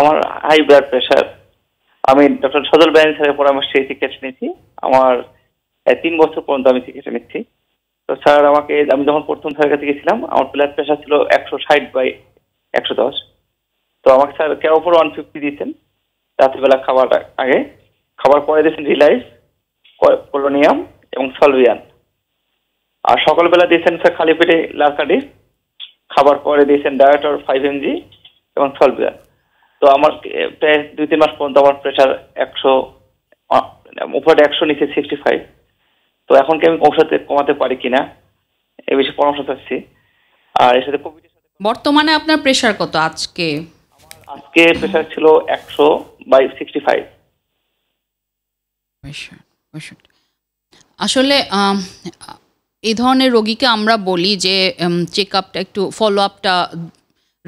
আমার high blood pressure আমি doctor Sajal ব্যানি স্যারের পরামর্শে এই চিকিৎসা নিয়েছি আমার তিন বছর পর্যন্ত আমি চিকিৎসা নিচ্ছি তো স্যার আমাকে আমি যখন প্রথম স্যারের কাছে গেছিলাম আমার ব্লাড প্রেশার ছিল একশো ষাট বাই একশো দশ তো আমাকে স্যার কেউ ওপর ওয়ান ফিফটি দিয়েছেন রাত্রিবেলা খাবার আগে খাবার পরে দিয়েছেন রিলাইস কলোনিয়াম এবং সলভিয়ান আর সকালবেলা দিয়েছেন স্যার খালি পেটে লার্কাডি খাবার পরে দিয়েছেন ডায়াটর ফাইভ এমজি এবং সলভিয়ান তো আমার প্রায় দুই তিন মাস পর্যন্ত আমার প্রেশার একশো উপরে একশো নিচে সিক্সটি ফাইভ তো এখন কি আমি ঔষধ কমাতে পারি কিনা এ বিষয়ে পরামর্শ চাচ্ছি আর এর সাথে কোভিড বর্তমানে আপনার প্রেশার কত আজকে আজকে প্রেশার ছিল একশো বাই সিক্সটি ফাইভ আসলে এই ধরনের রোগীকে আমরা বলি যে চেক আপটা একটু ফলো আপটা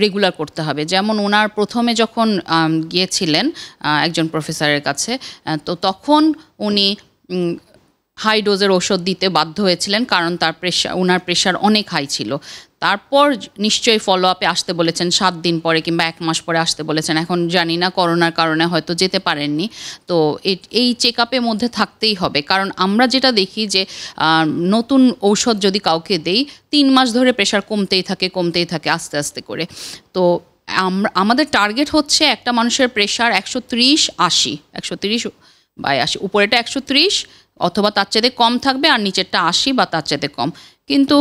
রেগুলার করতে হবে যেমন ওনার প্রথমে যখন গিয়েছিলেন একজন প্রফেসরের কাছে তো তখন উনি হাই ডোজের ওষুধ দিতে বাধ্য হয়েছিলেন কারণ তার প্রেশার ওনার প্রেশার অনেক হাই ছিল তারপর নিশ্চয়ই ফলো আপে আসতে বলেছেন সাত দিন পরে কিংবা এক মাস পরে আসতে বলেছেন এখন জানি না করোনার কারণে হয়তো যেতে পারেননি তো এই চেক আপের মধ্যে থাকতেই হবে কারণ আমরা যেটা দেখি যে নতুন ঔষধ যদি কাউকে দেই তিন মাস ধরে প্রেশার কমতেই থাকে কমতেই থাকে আস্তে আস্তে করে তো আমাদের টার্গেট হচ্ছে একটা মানুষের প্রেশার একশো ত্রিশ আশি একশো ত্রিশ বাই আশি উপরেটা একশো ত্রিশ অথবা তার চাইতে কম থাকবে আর নিচেরটা আশি বা তার চাইতে কম কিন্তু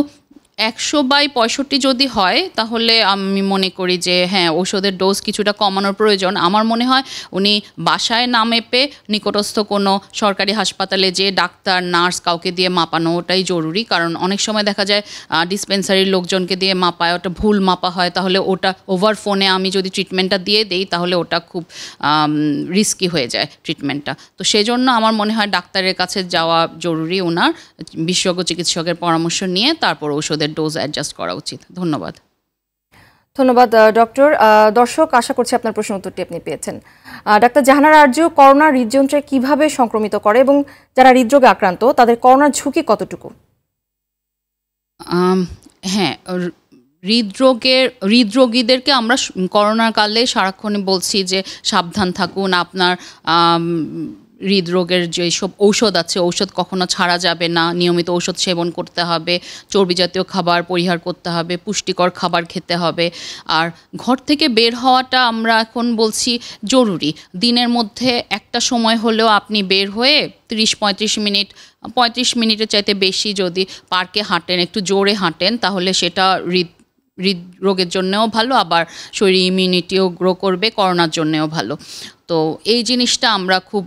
একশো বাই পঁয়ষট্টি যদি হয় তাহলে আমি মনে করি যে হ্যাঁ ওষুধের ডোজ কিছুটা কমানোর প্রয়োজন আমার মনে হয় উনি বাসায় না মেপে নিকটস্থ কোনো সরকারি হাসপাতালে যে ডাক্তার নার্স কাউকে দিয়ে মাপানো ওটাই জরুরি কারণ অনেক সময় দেখা যায় ডিসপেন্সারির লোকজনকে দিয়ে মাপায় ওটা ভুল মাপা হয় তাহলে ওটা ওভার ফোনে আমি যদি ট্রিটমেন্টটা দিয়ে দেই তাহলে ওটা খুব রিস্কি হয়ে যায় ট্রিটমেন্টটা তো সেজন্য আমার মনে হয় ডাক্তারের কাছে যাওয়া জরুরি ওনার বিশেষজ্ঞ চিকিৎসকের পরামর্শ নিয়ে তারপর ওষুধ ওষুধের ডোজ অ্যাডজাস্ট করা উচিত ধন্যবাদ ধন্যবাদ ডক্টর দর্শক আশা করছি আপনার প্রশ্ন উত্তরটি আপনি পেয়েছেন ডাক্তার জাহানার আর্য করোনা হৃদযন্ত্রে কিভাবে সংক্রমিত করে এবং যারা হৃদরোগে আক্রান্ত তাদের করোনার ঝুঁকি কতটুকু হ্যাঁ হৃদরোগের হৃদরোগীদেরকে আমরা করোনার কালে সারাক্ষণে বলছি যে সাবধান থাকুন আপনার হৃদরোগের যেসব ঔষধ আছে ঔষধ কখনো ছাড়া যাবে না নিয়মিত ঔষধ সেবন করতে হবে চর্বি জাতীয় খাবার পরিহার করতে হবে পুষ্টিকর খাবার খেতে হবে আর ঘর থেকে বের হওয়াটা আমরা এখন বলছি জরুরি দিনের মধ্যে একটা সময় হলেও আপনি বের হয়ে তিরিশ পঁয়ত্রিশ মিনিট পঁয়ত্রিশ মিনিটের চাইতে বেশি যদি পার্কে হাঁটেন একটু জোরে হাঁটেন তাহলে সেটা হৃদ হৃদরোগের জন্যও ভালো আবার শরীর ইমিউনিটিও গ্রো করবে করোনার জন্যেও ভালো তো এই জিনিসটা আমরা খুব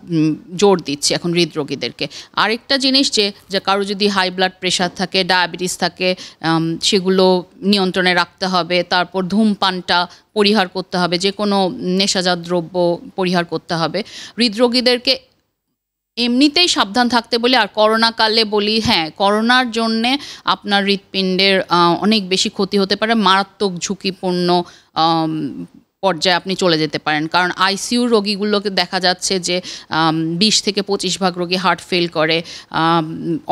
জোর দিচ্ছি এখন হৃদরোগীদেরকে আরেকটা জিনিস যে যে কারো যদি হাই ব্লাড প্রেশার থাকে ডায়াবেটিস থাকে সেগুলো নিয়ন্ত্রণে রাখতে হবে তারপর ধূমপানটা পরিহার করতে হবে যে কোনো নেশাজাত দ্রব্য পরিহার করতে হবে হৃদরোগীদেরকে এমনিতেই সাবধান থাকতে বলি আর করোনাকালে বলি হ্যাঁ করোনার জন্যে আপনার হৃৎপিণ্ডের অনেক বেশি ক্ষতি হতে পারে মারাত্মক ঝুঁকিপূর্ণ পর্যায়ে আপনি চলে যেতে পারেন কারণ আইসিইউ রোগীগুলোকে দেখা যাচ্ছে যে বিশ থেকে পঁচিশ ভাগ রোগী হার্ট ফেল করে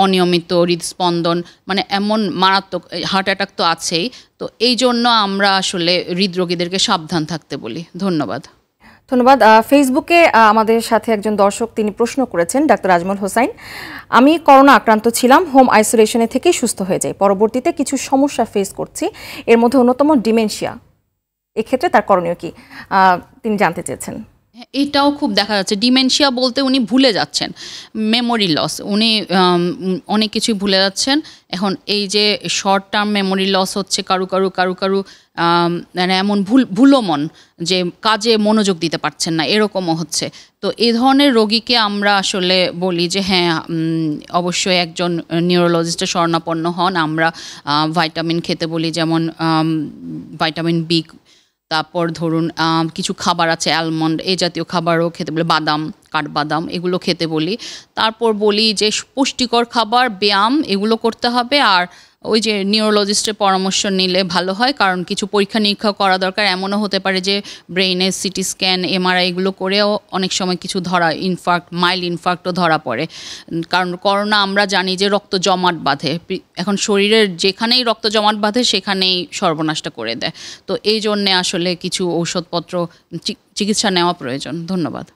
অনিয়মিত হৃদস্পন্দন মানে এমন মারাত্মক হার্ট অ্যাটাক তো আছেই তো এই জন্য আমরা আসলে হৃদরোগীদেরকে সাবধান থাকতে বলি ধন্যবাদ ধন্যবাদ ফেসবুকে আমাদের সাথে একজন দর্শক তিনি প্রশ্ন করেছেন ডাক্তার আজমল হোসাইন আমি করোনা আক্রান্ত ছিলাম হোম আইসোলেশনে থেকে সুস্থ হয়ে যাই পরবর্তীতে কিছু সমস্যা ফেস করছি এর মধ্যে অন্যতম ডিমেনশিয়া এক্ষেত্রে তার করণীয় কি তিনি জানতে চেয়েছেন হ্যাঁ, এটাও খুব দেখা যাচ্ছে ডিমেনশিয়া বলতে উনি ভুলে যাচ্ছেন মেমোরি লস উনি অনেক কিছুই ভুলে যাচ্ছেন এখন এই যে শর্ট টার্ম মেমোরি লস হচ্ছে কারু কারু কারু কারু মানে এমন ভুল ভুলো মন যে কাজে মনোযোগ দিতে পারছেন না এরকমও হচ্ছে তো এ ধরনের রোগীকে আমরা আসলে বলি যে হ্যাঁ অবশ্যই একজন নিউরোলজিস্টের স্বর্ণাপন্ন হন আমরা ভাইটামিন খেতে বলি যেমন ভাইটামিন বি তারপর ধরুন কিছু খাবার আছে অ্যালমন্ড এই জাতীয় খাবারও খেতে বলি বাদাম কাঠবাদাম এগুলো খেতে বলি তারপর বলি যে পুষ্টিকর খাবার ব্যায়াম এগুলো করতে হবে আর ওই যে নিউরোলজিস্টের পরামর্শ নিলে ভালো হয় কারণ কিছু পরীক্ষা নিরীক্ষা করা দরকার এমনও হতে পারে যে ব্রেইনে সিটি স্ক্যান এমআরআই এগুলো করেও অনেক সময় কিছু ধরা ইনফার্ক্ট মাইল্ড ইনফার্ক্টও ধরা পড়ে কারণ করোনা আমরা জানি যে রক্ত জমাট বাঁধে এখন শরীরের যেখানেই রক্ত জমাট বাঁধে সেখানেই সর্বনাশটা করে দেয় তো এই জন্যে আসলে কিছু ঔষধপত্র চিকিৎসা নেওয়া প্রয়োজন ধন্যবাদ